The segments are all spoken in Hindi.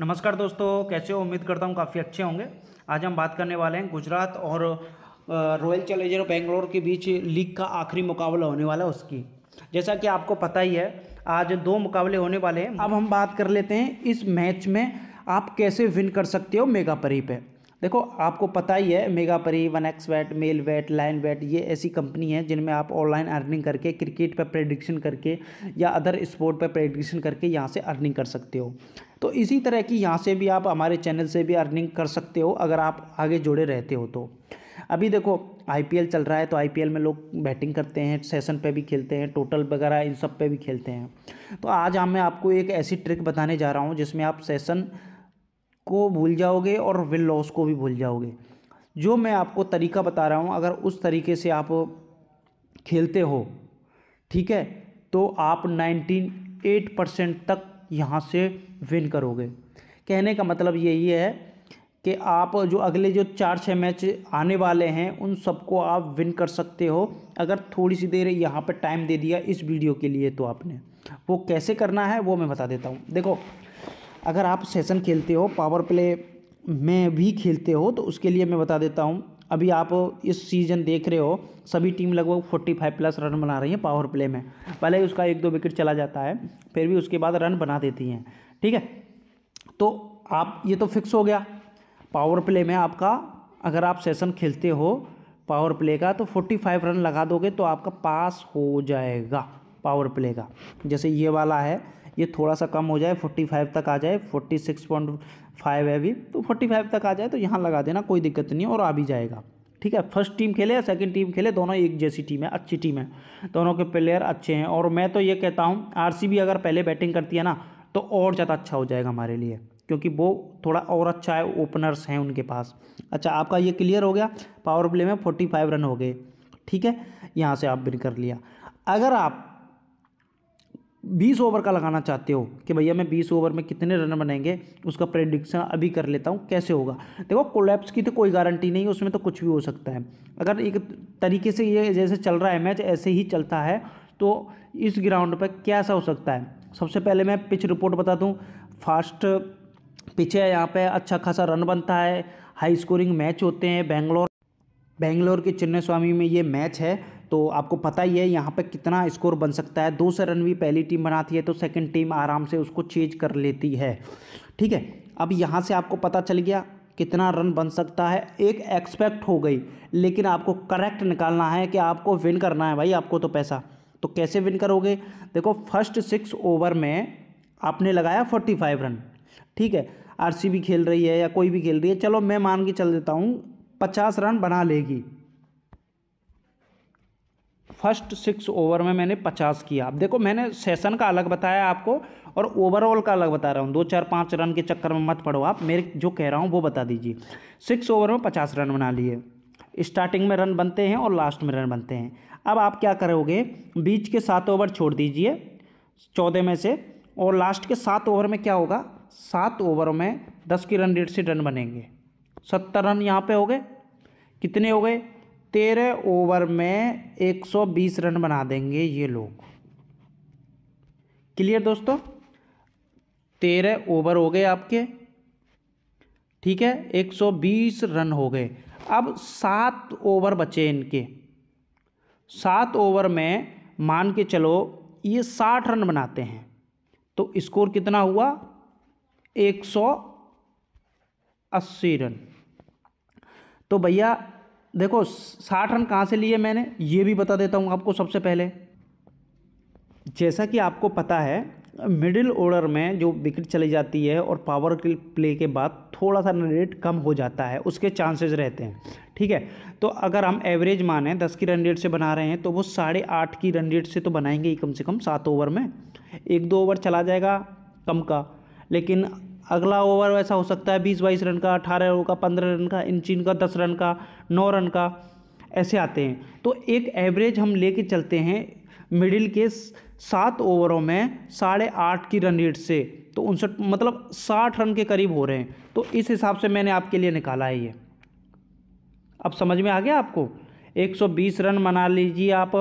नमस्कार दोस्तों कैसे हो उम्मीद करता हूँ काफ़ी अच्छे होंगे आज हम बात करने वाले हैं गुजरात और रॉयल चैलेंजर बेंगलोर के बीच लीग का आखिरी मुकाबला होने वाला है उसकी जैसा कि आपको पता ही है आज दो मुकाबले होने वाले हैं अब हम बात कर लेते हैं इस मैच में आप कैसे विन कर सकते हो मेगा परी पर देखो आपको पता ही है Megapari one x bet Melbet Linebet ये ऐसी कंपनी है जिनमें आप ऑनलाइन अर्निंग करके क्रिकेट पर प्रेडिक्शन करके या अदर स्पोर्ट पर प्रेडिक्शन करके यहाँ से अर्निंग कर सकते हो तो इसी तरह की यहाँ से भी आप हमारे चैनल से भी अर्निंग कर सकते हो अगर आप आगे जुड़े रहते हो तो अभी देखो आईपीएल चल रहा है तो आईपीएल में लोग बैटिंग करते हैं सेशन पे भी खेलते हैं टोटल वगैरह इन सब पे भी खेलते हैं तो आज हम मैं आपको एक ऐसी ट्रिक बताने जा रहा हूँ जिसमें आप सेशन को भूल जाओगे और विल लॉस को भी भूल जाओगे जो मैं आपको तरीका बता रहा हूँ अगर उस तरीके से आप खेलते हो ठीक है तो आप 98 परसेंट तक यहाँ से विन करोगे कहने का मतलब यही है कि आप जो अगले जो चार छः मैच आने वाले हैं उन सबको आप विन कर सकते हो अगर थोड़ी सी देर यहाँ पर टाइम दे दिया इस वीडियो के लिए तो आपने वो कैसे करना है वो मैं बता देता हूँ देखो अगर आप सेशन खेलते हो पावर प्ले में भी खेलते हो तो उसके लिए मैं बता देता हूँ अभी आप इस सीजन देख रहे हो सभी टीम लगभग 45 प्लस रन बना रही है पावर प्ले में पहले ही उसका एक दो विकेट चला जाता है फिर भी उसके बाद रन बना देती हैं ठीक है तो आप ये तो फिक्स हो गया पावर प्ले में आपका अगर आप सेशन खेलते हो पावर प्ले का तो 45 रन लगा दोगे तो आपका पास हो जाएगा पावर प्ले का जैसे ये वाला है ये थोड़ा सा कम हो जाए फोर्टी फाइव तक आ जाए फोर्टी सिक्स पॉइंट फाइव है अभी तो फोर्टी फाइव तक आ जाए तो यहाँ लगा देना कोई दिक्कत नहीं है और आ भी जाएगा ठीक है फर्स्ट टीम खेले या सेकेंड टीम खेले दोनों एक जैसी टीम है अच्छी टीम है दोनों के प्लेयर अच्छे हैं और मैं तो ये कहता हूँ आर अगर पहले बैटिंग करती है ना तो और ज़्यादा अच्छा हो जाएगा हमारे लिए क्योंकि वो थोड़ा और अच्छा है ओपनर्स हैं उनके पास अच्छा आपका ये क्लियर हो गया पावर प्ले में फोर्टी फाइव रन हो गए ठीक है यहाँ से आप बिन कर लिया अगर आप बीस ओवर का लगाना चाहते हो कि भैया मैं बीस ओवर में कितने रन बनेंगे उसका प्रेडिक्शन अभी कर लेता हूँ कैसे होगा देखो कोलैप्स की तो कोई गारंटी नहीं है उसमें तो कुछ भी हो सकता है अगर एक तरीके से ये जैसे चल रहा है मैच ऐसे ही चलता है तो इस ग्राउंड पर कैसा हो सकता है सबसे पहले मैं पिच रिपोर्ट बता दूँ फास्ट पिच है यहाँ पर अच्छा खासा रन बनता है हाई स्कोरिंग मैच होते हैं बेंगलोर बेंगलोर के चिन्नस्वामी में ये मैच है तो आपको पता ही है यहाँ पर कितना स्कोर बन सकता है दो से रन भी पहली टीम बनाती है तो सेकेंड टीम आराम से उसको चेज कर लेती है ठीक है अब यहाँ से आपको पता चल गया कितना रन बन सकता है एक एक्सपेक्ट हो गई लेकिन आपको करेक्ट निकालना है कि आपको विन करना है भाई आपको तो पैसा तो कैसे विन करोगे देखो फर्स्ट सिक्स ओवर में आपने लगाया फोर्टी फाइव रन ठीक है आरसीबी खेल रही है या कोई भी खेल रही है चलो मैं मान के चल देता हूँ पचास रन बना लेगी फर्स्ट सिक्स ओवर में मैंने पचास किया अब देखो मैंने सेशन का अलग बताया आपको और ओवरऑल का अलग बता रहा हूँ दो चार पाँच रन के चक्कर में मत पड़ो आप मेरे जो कह रहा हूँ वो बता दीजिए सिक्स ओवर में पचास रन बना लिए स्टार्टिंग में रन बनते हैं और लास्ट में रन बनते हैं अब आप क्या करोगे बीच के सात ओवर छोड़ दीजिए चौदह में से और लास्ट के सात ओवर में क्या होगा सात ओवर में दस की रन रेट से रन बनेंगे सत्तर रन यहाँ पे हो गए कितने हो गए तेरह ओवर में 120 रन बना देंगे ये लोग क्लियर दोस्तों तेरह ओवर हो गए आपके ठीक है 120 रन हो गए अब सात ओवर बचे इनके सात ओवर में मान के चलो ये साठ रन बनाते हैं तो स्कोर कितना हुआ एक सौ अस्सी रन तो भैया देखो साठ रन कहाँ से लिए मैंने ये भी बता देता हूँ आपको सबसे पहले जैसा कि आपको पता है मिडिल ऑर्डर में जो विकेट चली जाती है और पावर प्ले के बाद थोड़ा सा रन रेट कम हो जाता है उसके चांसेस रहते हैं ठीक है तो अगर हम एवरेज माने दस की रन रेट से बना रहे हैं तो वो साढ़े आठ की रन रेट से तो बनाएंगे ही कम से कम सात ओवर में एक दो ओवर चला जाएगा कम का लेकिन अगला ओवर वैसा हो सकता है बीस बाईस रन का अठारह रन का पंद्रह रन का इंचिन का दस रन का नौ रन का ऐसे आते हैं तो एक एवरेज हम लेके चलते हैं मिडिल के सात ओवरों में साढ़े आठ की रन रेट से तो उनसठ मतलब साठ रन के करीब हो रहे हैं तो इस हिसाब से मैंने आपके लिए निकाला है ये अब समझ में आ गया आपको 120 रन मना लीजिए आप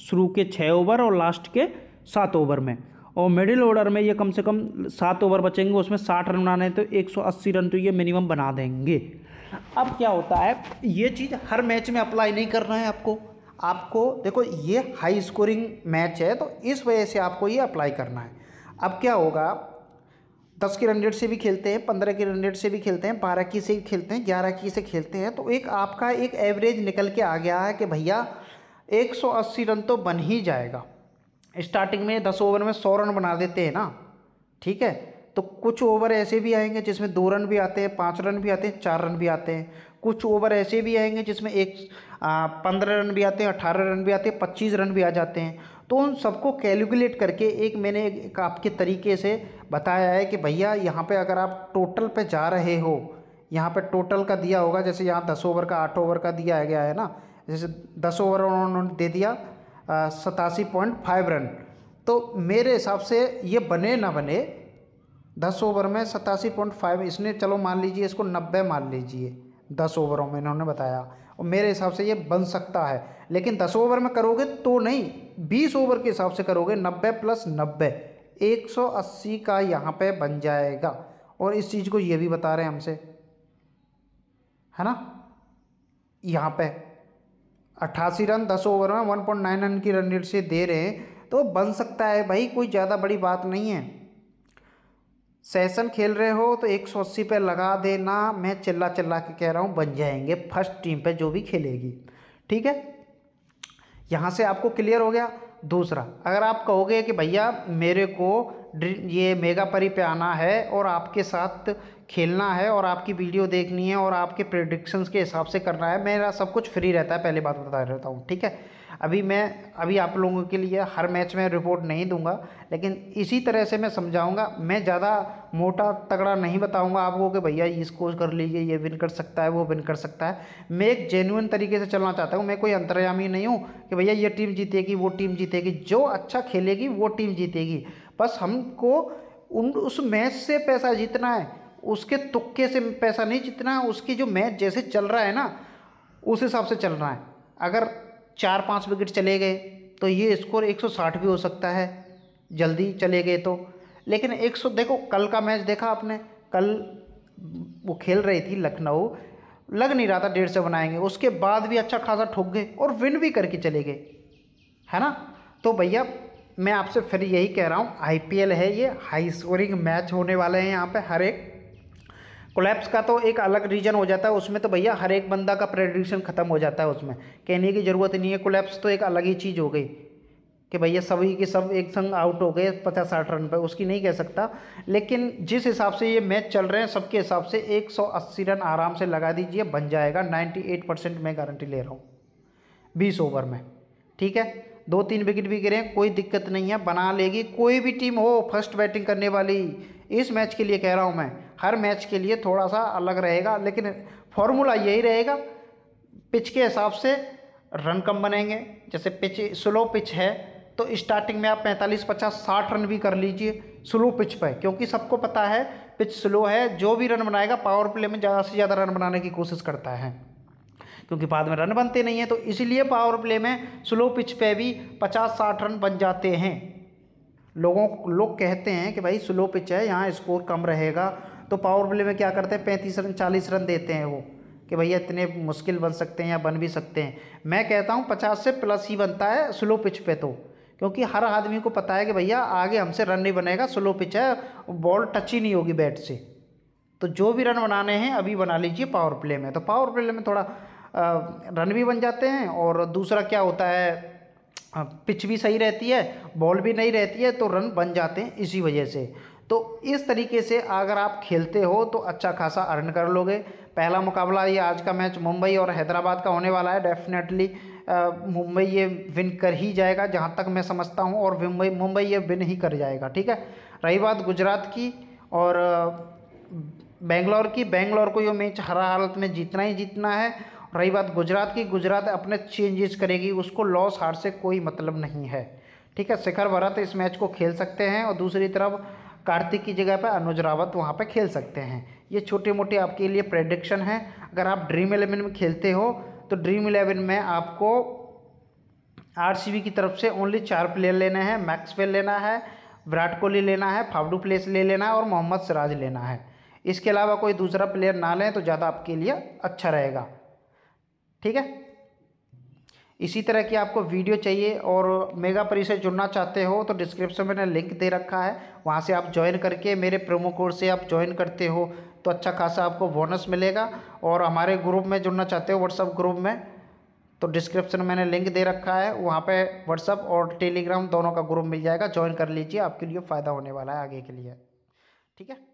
शुरू के छः ओवर और लास्ट के सात ओवर में और मिडिल ऑर्डर में ये कम से कम सात ओवर बचेंगे उसमें साठ रन बनाने तो अस्सी रन तो ये मिनिमम बना देंगे अब क्या होता है ये चीज़ हर मैच में अप्लाई नहीं करना है आपको आपको देखो ये हाई स्कोरिंग मैच है तो इस वजह से आपको ये अप्लाई करना है अब क्या होगा दस की रन रेट से भी खेलते हैं पंद्रह की रन रेट से भी खेलते हैं बारह की से खेलते हैं ग्यारह की से खेलते हैं तो एक आपका एक एवरेज निकल के आ गया है कि भैया 180 रन तो बन ही जाएगा स्टार्टिंग में दस ओवर में सौ रन बना देते हैं ना ठीक है तो कुछ ओवर ऐसे भी आएंगे जिसमें दो रन भी आते हैं पाँच रन भी आते हैं चार रन भी आते हैं कुछ ओवर ऐसे भी आएंगे जिसमें एक पंद्रह रन भी आते हैं अठारह रन भी आते हैं पच्चीस रन भी आ जाते हैं तो उन सबको कैलकुलेट करके एक मैंने एक आपके तरीके से बताया है कि भैया यहाँ पे अगर आप टोटल पे जा रहे हो यहाँ पे टोटल का दिया होगा जैसे यहाँ दस ओवर का आठ ओवर का दिया गया है ना जैसे दस ओवर उन्होंने दे दिया सतासी पॉइंट फाइव रन तो मेरे हिसाब से ये बने ना बने दस ओवर में सतासी पॉइंट फाइव इसने चलो मान लीजिए इसको नब्बे मान लीजिए दस ओवरों में इन्होंने बताया और मेरे हिसाब से ये बन सकता है लेकिन दस ओवर में करोगे तो नहीं बीस ओवर के हिसाब से करोगे नब्बे प्लस नब्बे एक सौ अस्सी का यहाँ पे बन जाएगा और इस चीज़ को ये भी बता रहे हैं हमसे है ना यहाँ पे अट्ठासी रन दस ओवर में वन पॉइंट नाइन रन की रन रेट से दे रहे हैं तो बन सकता है भाई कोई ज़्यादा बड़ी बात नहीं है सेशन खेल रहे हो तो एक सौ अस्सी पर लगा देना मैं चिल्ला चिल्ला के कह रहा हूँ बन जाएंगे फर्स्ट टीम पर जो भी खेलेगी ठीक है यहाँ से आपको क्लियर हो गया दूसरा अगर आप कहोगे कि भैया मेरे को ये मेगा परी पे आना है और आपके साथ खेलना है और आपकी वीडियो देखनी है और आपके प्रिडिक्शंस के हिसाब से करना है मेरा सब कुछ फ्री रहता है पहले बात बता रहता हूँ ठीक है अभी मैं अभी आप लोगों के लिए हर मैच में रिपोर्ट नहीं दूंगा लेकिन इसी तरह से मैं समझाऊंगा मैं ज़्यादा मोटा तगड़ा नहीं बताऊंगा आपको कि भैया ये स्कोर कर लीजिए ये विन कर सकता है वो विन कर सकता है मैं एक जेन्यून तरीके से चलना चाहता हूँ मैं कोई अंतर्यामी नहीं हूँ कि भैया ये टीम जीतेगी वो टीम जीतेगी जो अच्छा खेलेगी वो टीम जीतेगी बस हमको उन उस मैच से पैसा जीतना है उसके तुक्के से पैसा नहीं जीतना है उसकी जो मैच जैसे चल रहा है ना उस हिसाब से चल रहा है अगर चार पाँच विकेट चले गए तो ये स्कोर 160 भी हो सकता है जल्दी चले गए तो लेकिन 100 देखो कल का मैच देखा आपने कल वो खेल रही थी लखनऊ लग नहीं रहा था डेढ़ सौ बनाएंगे उसके बाद भी अच्छा खासा ठोक गए और विन भी करके चले गए है ना तो भैया मैं आपसे फिर यही कह रहा हूँ आई है ये हाई स्कोरिंग मैच होने वाले हैं यहाँ पे हर एक कोलैप्स का तो एक अलग रीजन हो जाता है उसमें तो भैया हर एक बंदा का प्रेडिक्शन ख़त्म हो जाता है उसमें कहने की ज़रूरत नहीं है कोलैप्स तो एक अलग ही चीज़ हो गई कि भैया सभी के सब एक संग आउट हो गए पचास साठ रन पर उसकी नहीं कह सकता लेकिन जिस हिसाब से ये मैच चल रहे हैं सबके हिसाब से 180 रन आराम से लगा दीजिए बन जाएगा 98 परसेंट मैं गारंटी ले रहा हूँ 20 ओवर में ठीक है दो तीन विकेट भी गिरे कोई दिक्कत नहीं है बना लेगी कोई भी टीम हो फर्स्ट बैटिंग करने वाली इस मैच के लिए कह रहा हूँ मैं हर मैच के लिए थोड़ा सा अलग रहेगा लेकिन फॉर्मूला यही रहेगा पिच के हिसाब से रन कम बनेंगे जैसे पिच स्लो पिच है तो स्टार्टिंग में आप 45, 50, 60 रन भी कर लीजिए स्लो पिच पर क्योंकि सबको पता है पिच स्लो है जो भी रन बनाएगा पावर प्ले में ज़्यादा से ज़्यादा रन बनाने की कोशिश करता है क्योंकि बाद में रन बनते नहीं हैं तो इसीलिए पावर प्ले में स्लो पिच पे भी पचास साठ रन बन जाते हैं लोगों लोग कहते हैं कि भाई स्लो पिच है यहाँ स्कोर कम रहेगा तो पावर प्ले में क्या करते हैं पैंतीस रन चालीस रन देते हैं वो कि भैया इतने मुश्किल बन सकते हैं या बन भी सकते हैं मैं कहता हूँ पचास से प्लस ही बनता है स्लो पिच पे तो क्योंकि हर आदमी को पता है कि भैया आगे हमसे रन नहीं बनेगा स्लो पिच है बॉल टच ही नहीं होगी बैट से तो जो भी रन बनाने हैं अभी बना लीजिए पावर प्ले में तो पावर प्ले में थोड़ा रन भी बन जाते हैं और दूसरा क्या होता है पिच भी सही रहती है बॉल भी नहीं रहती है तो रन बन जाते हैं इसी वजह से तो इस तरीके से अगर आप खेलते हो तो अच्छा खासा अर्न कर लोगे पहला मुकाबला ये आज का मैच मुंबई और हैदराबाद का होने वाला है डेफिनेटली मुंबई ये विन कर ही जाएगा जहाँ तक मैं समझता हूँ और मुंबई मुंबई ये विन ही कर जाएगा ठीक है रही बात गुजरात की और बेंगलोर की बेंगलोर को ये मैच हर हालत में जीतना ही जीतना है रही बात गुजरात की गुजरात अपने चेंजेस करेगी उसको लॉस हार से कोई मतलब नहीं है ठीक है शिखर भरत इस मैच को खेल सकते हैं और दूसरी तरफ कार्तिक की जगह पर अनुज रावत वहाँ पर खेल सकते हैं ये छोटे मोटे आपके लिए प्रेडिक्शन है अगर आप ड्रीम इलेवन में खेलते हो तो ड्रीम इलेवन में आपको आरसीबी की तरफ से ओनली चार प्लेयर लेने हैं मैक्सवेल लेना है विराट कोहली लेना है फावडू प्लेस ले लेना है और मोहम्मद सिराज लेना है इसके अलावा कोई दूसरा प्लेयर ना लें तो ज़्यादा आपके लिए अच्छा रहेगा ठीक है इसी तरह की आपको वीडियो चाहिए और मेगा परी से जुड़ना चाहते हो तो डिस्क्रिप्शन में लिंक दे रखा है वहाँ से आप ज्वाइन करके मेरे प्रोमो कोड से आप ज्वाइन करते हो तो अच्छा खासा आपको बोनस मिलेगा और हमारे ग्रुप में जुड़ना चाहते हो व्हाट्सअप ग्रुप में तो डिस्क्रिप्शन में मैंने लिंक दे रखा है वहाँ पे व्हाट्सअप और टेलीग्राम दोनों का ग्रुप मिल जाएगा ज्वाइन कर लीजिए आपके लिए फ़ायदा होने वाला है आगे के लिए ठीक है